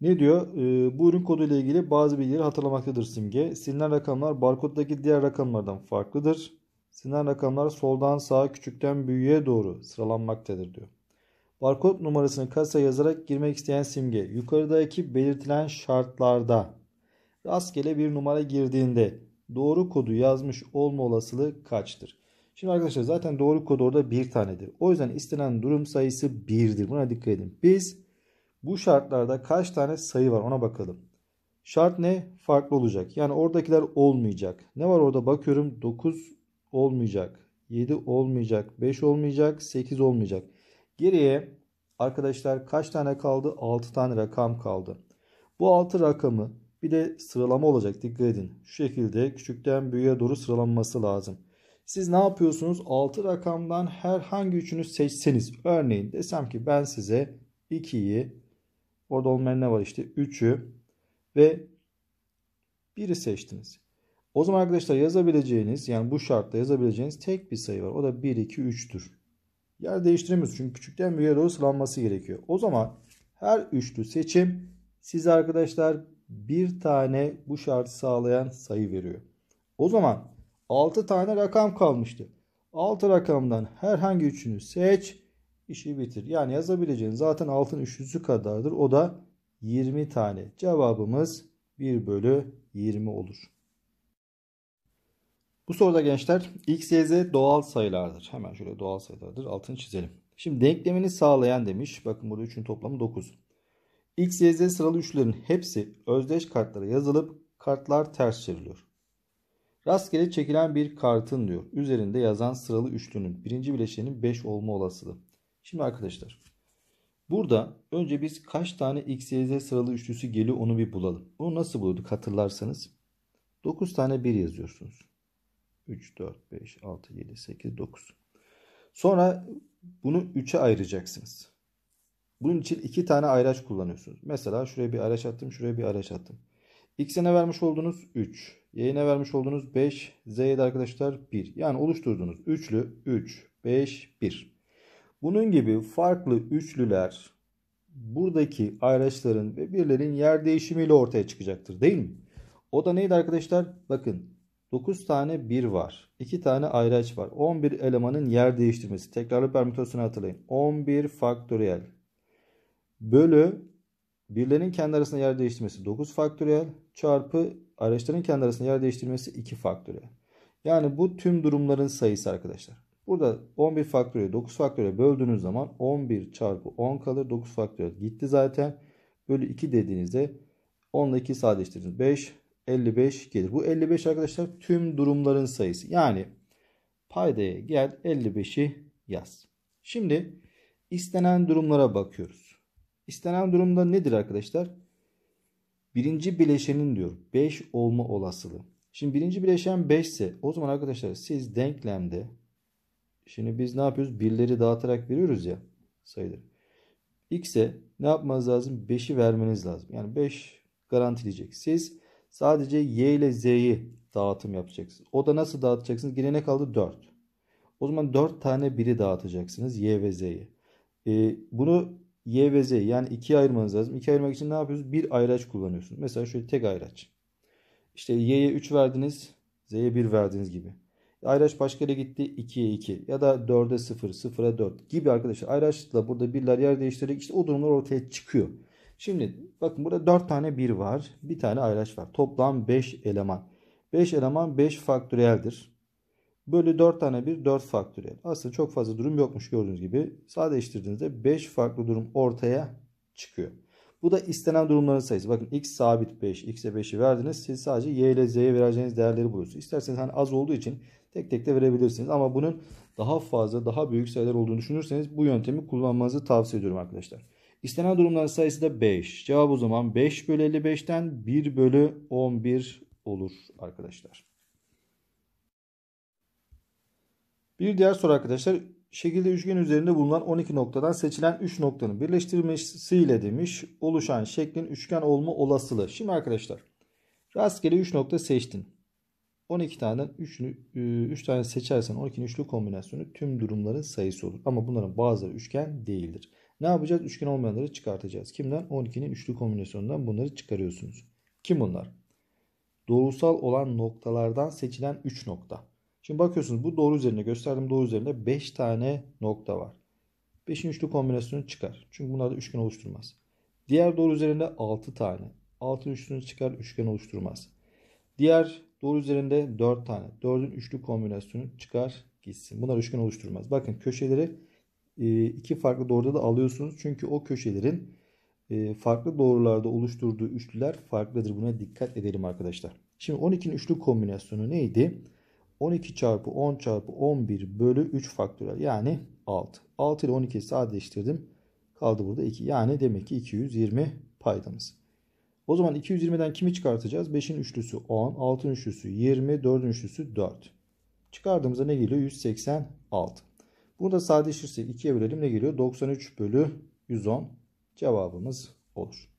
S1: Ne diyor? E, bu ürün kodu ile ilgili bazı bilgileri hatırlamaktadır simge. Silinen rakamlar barkoddaki diğer rakamlardan farklıdır. Silinen rakamlar soldan sağa küçükten büyüğe doğru sıralanmaktadır diyor. Barkod numarasını kasa yazarak girmek isteyen simge yukarıdaki belirtilen şartlarda rastgele bir numara girdiğinde doğru kodu yazmış olma olasılığı kaçtır? Şimdi arkadaşlar zaten doğru kod orada bir tanedir. O yüzden istenen durum sayısı birdir. Buna dikkat edin. Biz bu şartlarda kaç tane sayı var ona bakalım. Şart ne? Farklı olacak. Yani oradakiler olmayacak. Ne var orada bakıyorum 9 olmayacak. 7 olmayacak. 5 olmayacak. 8 olmayacak. Geriye arkadaşlar kaç tane kaldı? 6 tane rakam kaldı. Bu 6 rakamı bir de sıralama olacak dikkat edin. Şu şekilde küçükten büyüğe doğru sıralanması lazım. Siz ne yapıyorsunuz? 6 rakamdan herhangi üçünü seçseniz. Örneğin desem ki ben size 2'yi orada olmayan ne var işte 3'ü ve 1'i seçtiniz. O zaman arkadaşlar yazabileceğiniz yani bu şartta yazabileceğiniz tek bir sayı var. O da 1, 2, 3'tür. Yer değiştiremiyoruz çünkü küçükten büyüğe doğru sıralanması gerekiyor. O zaman her üçlü seçim size arkadaşlar bir tane bu şartı sağlayan sayı veriyor. O zaman 6 tane rakam kalmıştı. 6 rakamdan herhangi üçünü seç işi bitir. Yani yazabileceğin zaten 6'nın üçlüsü kadardır. O da 20 tane. Cevabımız 1 bölü 20 olur. Bu soruda gençler x, y, z doğal sayılardır. Hemen şöyle doğal sayılardır. Altını çizelim. Şimdi denklemini sağlayan demiş. Bakın burada 3'ün toplamı 9. X, Y, Z sıralı üçlerin hepsi özdeş kartlara yazılıp kartlar ters çevriliyor. Rastgele çekilen bir kartın diyor üzerinde yazan sıralı üçlünün birinci bileşenin 5 olma olasılığı. Şimdi arkadaşlar burada önce biz kaç tane X, Y, Z sıralı üçlüsü geliyor onu bir bulalım. Bunu nasıl bulduk hatırlarsanız. 9 tane 1 yazıyorsunuz. 3, 4, 5, 6, 7, 8, 9. Sonra bunu 3'e ayıracaksınız. Bunun için iki tane ayraç kullanıyorsunuz. Mesela şuraya bir ayraç attım, şuraya bir ayraç attım. X'e ne vermiş oldunuz? 3. Y'e ne vermiş oldunuz? 5. Z'ye de arkadaşlar 1. Yani oluşturduğunuz üçlü 3, 5, 1. Bunun gibi farklı üçlüler buradaki ayraçların ve birlerin yer değişimiyle ortaya çıkacaktır değil mi? O da neydi arkadaşlar? Bakın 9 tane 1 var. 2 tane ayraç var. 11 elemanın yer değiştirmesi. Tekrarlı permütasyonu hatırlayın. 11 faktöriyel bölü birlerin kendi arasında yer değiştirmesi 9 faktöriyel çarpı araçların kendi arasında yer değiştirmesi 2 faktöriyel. Yani bu tüm durumların sayısı arkadaşlar. Burada 11 faktöriyel 9 faktöriyel böldüğünüz zaman 11 çarpı 10 kalır. 9 faktöriyel gitti zaten. Bölü 2 dediğinizde 10 ile 2'yi sadeleştirdiniz. 5 55 gelir. Bu 55 arkadaşlar tüm durumların sayısı. Yani paydaya gel 55'i yaz. Şimdi istenen durumlara bakıyoruz. İstenen durumda nedir arkadaşlar? Birinci bileşenin diyor 5 olma olasılığı. Şimdi birinci bileşen 5 ise o zaman arkadaşlar siz denklemde şimdi biz ne yapıyoruz? Birleri dağıtarak veriyoruz ya sayıları. X'e ne yapmanız lazım? 5'i vermeniz lazım. Yani 5 garantileyecek. Siz Sadece y ile z'yi dağıtım yapacaksınız. O da nasıl dağıtacaksınız? Yine ne kaldı? 4. O zaman 4 tane 1'i dağıtacaksınız y ve z'yi. Ee, bunu y ve z yani 2'ye ayırmanız lazım. 2'ye ayırmak için ne yapıyoruz? Bir ayraç kullanıyorsunuz. Mesela şöyle tek ayraç. İşte y'ye 3 verdiniz. Z'ye 1 verdiğiniz gibi. Ayraç başka yere gitti 2'ye 2 ya da 4'e 0, 0'a 4 gibi arkadaşlar. Ayraçla burada birler yer değiştirerek işte o durumlar ortaya çıkıyor. Şimdi bakın burada 4 tane 1 var. Bir tane ayraç var. Toplam 5 eleman. 5 eleman 5 faktöriyeldir. Bölü 4 tane 1 4 faktöriyel. Aslında çok fazla durum yokmuş gördüğünüz gibi. Sadeleştirdiğinizde 5 farklı durum ortaya çıkıyor. Bu da istenen durumların sayısı. Bakın x sabit 5, x'e 5'i verdiniz. Siz sadece y ile z'ye vereceğiniz değerleri buluyorsunuz. İsterseniz hani az olduğu için tek tek de verebilirsiniz. Ama bunun daha fazla, daha büyük sayılar olduğunu düşünürseniz bu yöntemi kullanmanızı tavsiye ediyorum arkadaşlar. İstenen durumların sayısı da 5. Cevap o zaman 5 bölü 55'ten 1 bölü 11 olur arkadaşlar. Bir diğer soru arkadaşlar. Şekilde üçgen üzerinde bulunan 12 noktadan seçilen 3 noktanın birleştirmesiyle demiş oluşan şeklin üçgen olma olasılığı. Şimdi arkadaşlar rastgele 3 nokta seçtin. 12 tane 3'ünü 3 e, tane seçersen 12'nin üçlü kombinasyonu tüm durumların sayısı olur. Ama bunların bazıları üçgen değildir. Ne yapacağız? Üçgen olmayanları çıkartacağız. Kimden? 12'nin üçlü kombinasyonundan bunları çıkarıyorsunuz. Kim bunlar? Doğrusal olan noktalardan seçilen 3 nokta. Şimdi bakıyorsunuz bu doğru üzerinde gösterdim. Doğru üzerinde 5 tane nokta var. 5'in üçlü kombinasyonu çıkar. Çünkü bunlar da üçgen oluşturmaz. Diğer doğru üzerinde 6 tane. 6'nın üçlüsünü çıkar üçgen oluşturmaz. Diğer doğru üzerinde 4 tane. 4'ün üçlü kombinasyonu çıkar gitsin. Bunlar üçgen oluşturmaz. Bakın köşeleri ee, iki farklı doğruda da alıyorsunuz. Çünkü o köşelerin e, farklı doğrularda oluşturduğu üçlüler farklıdır. Buna dikkat edelim arkadaşlar. Şimdi 12'nin üçlü kombinasyonu neydi? 12 çarpı 10 çarpı 11 bölü 3 faktörel yani 6. 6 ile 12'yi sadeleştirdim. Kaldı burada 2. Yani demek ki 220 paydamız. O zaman 220'den kimi çıkartacağız? 5'in üçlüsü 10, 6'ın üçlüsü 20, 4'ün üçlüsü 4. Çıkardığımızda ne geliyor? 186. Bunu da sadeleşirsek 2'ye bölelim ne geliyor? 93 bölü 110 cevabımız olur.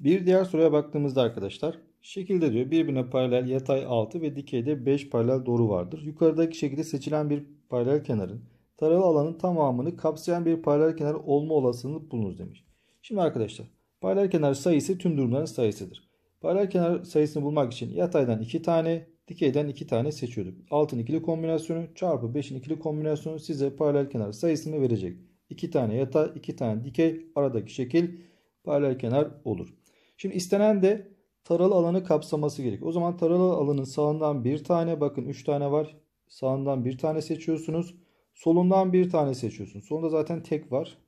S1: Bir diğer soruya baktığımızda arkadaşlar şekilde diyor birbirine paralel yatay 6 ve dikeyde 5 paralel doğru vardır. Yukarıdaki şekilde seçilen bir paralel kenarın taralı alanın tamamını kapsayan bir paralel kenar olma olasılığını bulunuz demiş. Şimdi arkadaşlar paralel kenar sayısı tüm durumların sayısıdır. Paralel kenar sayısını bulmak için yataydan 2 tane Dikeyden 2 tane seçiyorduk. Altın ikili kombinasyonu çarpı 5'in ikili kombinasyonu size paralel kenar sayısını verecek. 2 tane yata, 2 tane dikey aradaki şekil paralel kenar olur. Şimdi istenen de taralı alanı kapsaması gerek. O zaman taralı alanın sağından bir tane bakın 3 tane var. Sağından bir tane seçiyorsunuz. Solundan bir tane seçiyorsunuz. Solunda zaten tek var.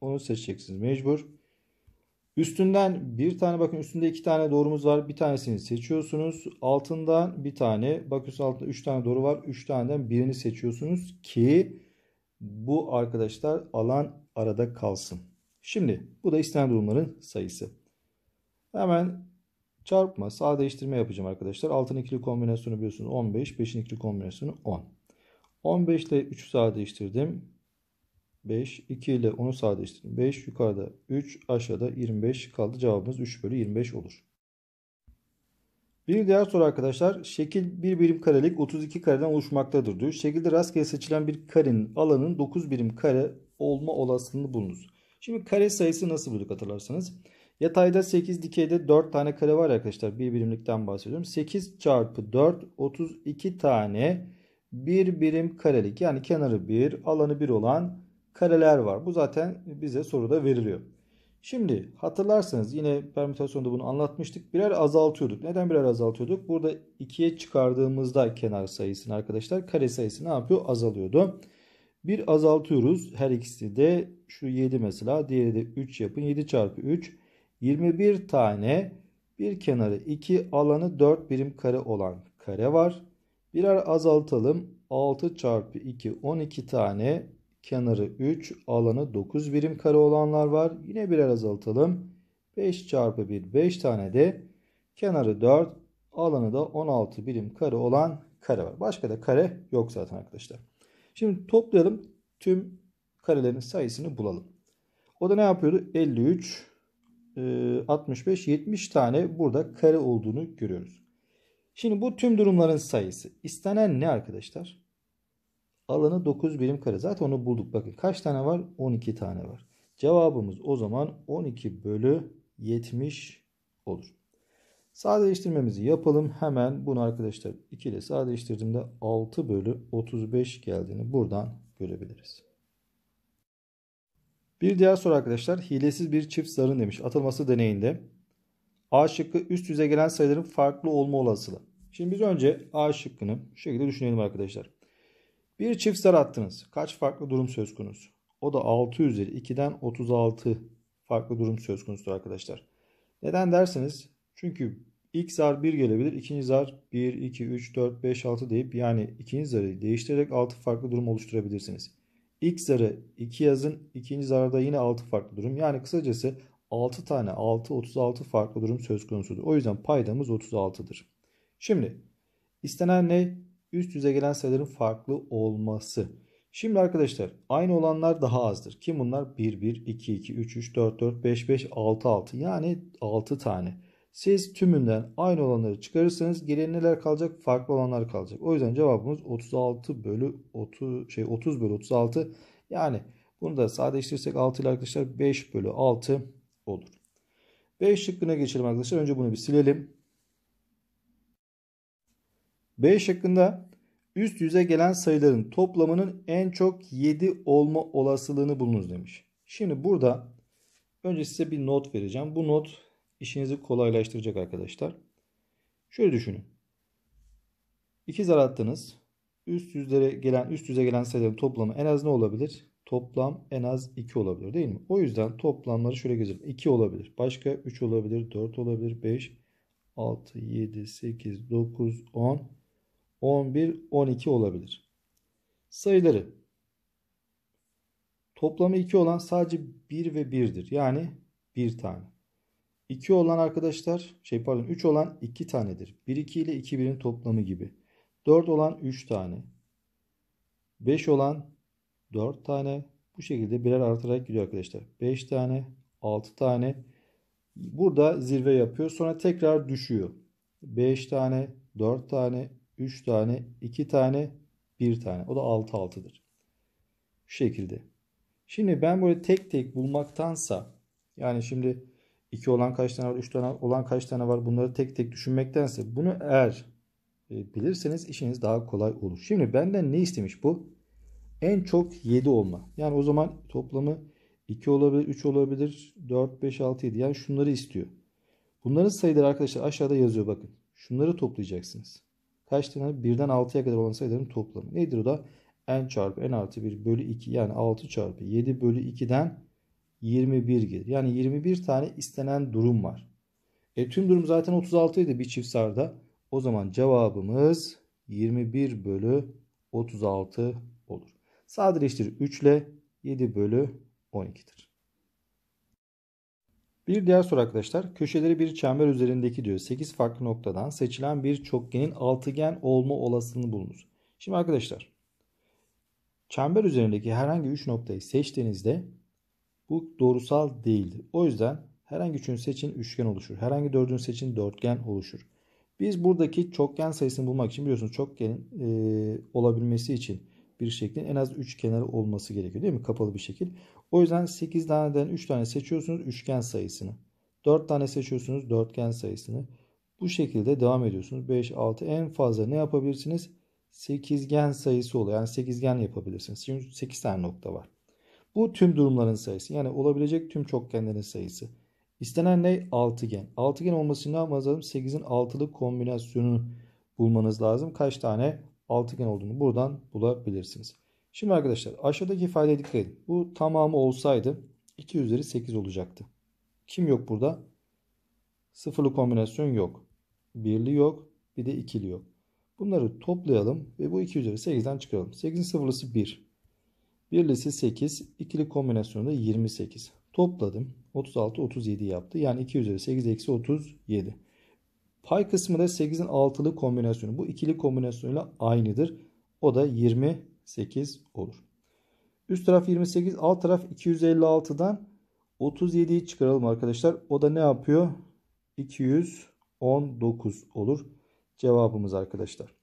S1: Onu seçeceksiniz mecbur. Üstünden bir tane bakın üstünde iki tane doğrumuz var. Bir tanesini seçiyorsunuz. Altından bir tane bakıyorsunuz altında üç tane doğru var. Üç taneden birini seçiyorsunuz ki bu arkadaşlar alan arada kalsın. Şimdi bu da istenen durumların sayısı. Hemen çarpma sağ değiştirme yapacağım arkadaşlar. Altın ikili kombinasyonu biliyorsunuz 15. Beşin ikili kombinasyonu 10. 15 ile 3'ü sağ değiştirdim. 5. 2 ile 10'u sadeleştirin. 5 yukarıda 3 aşağıda 25 kaldı. Cevabımız 3 bölü 25 olur. Bir diğer soru arkadaşlar. Şekil bir birim karelik 32 kareden oluşmaktadır diyor. Şekilde rastgele seçilen bir karenin alanın 9 birim kare olma olasılığını bulunuz. Şimdi kare sayısı nasıl bulduk hatırlarsanız. Yatayda 8 dikeyde 4 tane kare var arkadaşlar. Bir birimlikten bahsediyorum. 8 çarpı 4 32 tane bir birim karelik yani kenarı 1 alanı 1 olan kareler var. Bu zaten bize soruda veriliyor. Şimdi hatırlarsanız yine permütasyonda bunu anlatmıştık. Birer azaltıyorduk. Neden birer azaltıyorduk? Burada 2'ye çıkardığımızda kenar sayısını arkadaşlar kare sayısı ne yapıyor? Azalıyordu. Bir azaltıyoruz. Her ikisi de şu 7 mesela. Diğeri de 3 yapın. 7 çarpı 3. 21 tane bir kenarı 2 alanı 4 birim kare olan kare var. Birer azaltalım. 6 çarpı 2 12 tane Kenarı 3, alanı 9 birim kare olanlar var. Yine birer azaltalım. 5 çarpı 1 5 tane de kenarı 4, alanı da 16 birim kare olan kare var. Başka da kare yok zaten arkadaşlar. Şimdi toplayalım. Tüm karelerin sayısını bulalım. O da ne yapıyordu? 53, 65, 70 tane burada kare olduğunu görüyoruz. Şimdi bu tüm durumların sayısı. İstenen ne arkadaşlar? Alanı 9 birim kare. Zaten onu bulduk. Bakın kaç tane var? 12 tane var. Cevabımız o zaman 12 bölü 70 olur. Sadeleştirmemizi yapalım. Hemen bunu arkadaşlar 2 ile sadeleştirdiğimde 6 bölü 35 geldiğini buradan görebiliriz. Bir diğer soru arkadaşlar. Hilesiz bir çift zarın demiş. Atılması deneyinde. A şıkkı üst yüze gelen sayıların farklı olma olasılığı. Şimdi biz önce A şıkkını şu şekilde düşünelim arkadaşlar. Bir çift zar attınız. Kaç farklı durum söz konusu? O da 6 üzeri 2'den 36 farklı durum söz konusudur arkadaşlar. Neden dersiniz? çünkü ilk zar 1 gelebilir. ikinci zar 1, 2, 3, 4, 5, 6 deyip yani ikinci zarı değiştirerek 6 farklı durum oluşturabilirsiniz. İlk zarı 2 yazın. ikinci zarda yine 6 farklı durum. Yani kısacası 6 tane 6, 36 farklı durum söz konusudur. O yüzden paydamız 36'dır. Şimdi istenen ne? üst yüze gelen sayıların farklı olması. Şimdi arkadaşlar aynı olanlar daha azdır. Kim bunlar? 1, 1, 2, 2, 3, 3, 4, 4, 5, 5, 6, 6. Yani 6 tane. Siz tümünden aynı olanları çıkarırsanız geriye neler kalacak? Farklı olanlar kalacak. O yüzden cevabımız 36 bölü 30, şey 30 bölü 36. Yani bunu da sadeleştirirsek 6 ile arkadaşlar 5 bölü 6 olur. 5 şıkkına geçelim arkadaşlar. Önce bunu bir silelim. B şıkkında üst yüze gelen sayıların toplamının en çok 7 olma olasılığını bulunuz demiş. Şimdi burada önce size bir not vereceğim. Bu not işinizi kolaylaştıracak arkadaşlar. Şöyle düşünün. İki zar attınız. Üst yüzlere gelen üst yüze gelen sayıların toplamı en az ne olabilir? Toplam en az 2 olabilir değil mi? O yüzden toplamları şöyle gezelim. 2 olabilir. Başka 3 olabilir, 4 olabilir, 5, 6, 7, 8, 9, 10, 11, 12 olabilir. Sayıları toplamı 2 olan sadece 1 ve 1'dir. Yani 1 tane. 2 olan arkadaşlar şey pardon 3 olan 2 tanedir. 1 2 ile 2 1'in toplamı gibi. 4 olan 3 tane. 5 olan 4 tane. Bu şekilde birer artarak gidiyor arkadaşlar. 5 tane, 6 tane. Burada zirve yapıyor. Sonra tekrar düşüyor. 5 tane, 4 tane, 3 tane, 2 tane, 1 tane. O da 6 6'dır. Şu şekilde. Şimdi ben böyle tek tek bulmaktansa yani şimdi 2 olan kaç tane var, 3 tane olan kaç tane var bunları tek tek düşünmektense bunu eğer e, bilirseniz işiniz daha kolay olur. Şimdi benden ne istemiş bu? En çok 7 olma. Yani o zaman toplamı 2 olabilir, 3 olabilir, 4, 5, 6, 7. Yani şunları istiyor. Bunların sayıları arkadaşlar aşağıda yazıyor bakın. Şunları toplayacaksınız kaç tanedir? 1'den 6'ya kadar olan sayıların toplamı. Nedir o da? n çarpı n artı 1 bölü 2 yani 6 çarpı 7 bölü 2'den 21 gelir. Yani 21 tane istenen durum var. E, tüm durum zaten 36 bir çift sarda. O zaman cevabımız 21 bölü 36 olur. Sadeleştir 3 ile 7 bölü 12'dir. Bir diğer soru arkadaşlar. Köşeleri bir çember üzerindeki diyor 8 farklı noktadan seçilen bir çokgenin altıgen olma olasılığını bulunuz. Şimdi arkadaşlar çember üzerindeki herhangi 3 noktayı seçtiğinizde bu doğrusal değildir. O yüzden herhangi üçünü seçin üçgen oluşur. Herhangi dördünü seçin dörtgen oluşur. Biz buradaki çokgen sayısını bulmak için biliyorsunuz çokgenin e, olabilmesi için bir şeklin en az 3 kenarı olması gerekiyor değil mi? Kapalı bir şekil. O yüzden 8 taneden 3 tane seçiyorsunuz üçgen sayısını. 4 tane seçiyorsunuz dörtgen sayısını. Bu şekilde devam ediyorsunuz. 5, 6 en fazla ne yapabilirsiniz? Sekizgen sayısı oluyor. Yani sekizgen yapabilirsiniz. Şimdi 8 tane nokta var. Bu tüm durumların sayısı. Yani olabilecek tüm çokgenlerin sayısı. İstenen ne? Altıgen. Altıgen olması ne yapmanız lazım? 8'in 6'lı kombinasyonunu bulmanız lazım. Kaç tane? altıgen olduğunu buradan bulabilirsiniz. Şimdi arkadaşlar aşağıdaki ifadeye dikkat edin. Bu tamamı olsaydı 2 üzeri 8 olacaktı. Kim yok burada? Sıfırlı kombinasyon yok. Birli yok. Bir de ikili yok. Bunları toplayalım ve bu 2 üzeri 8'den çıkaralım. 8'in sıfırlısı 1. Birlisi 8. ikili kombinasyonu da 28. Topladım. 36 37 yaptı. Yani 2 üzeri 8 eksi 37. Pay kısmı da 8'in altılı kombinasyonu. Bu ikili kombinasyonuyla aynıdır. O da 28 olur. Üst taraf 28, alt taraf 256'dan 37'yi çıkaralım arkadaşlar. O da ne yapıyor? 219 olur cevabımız arkadaşlar.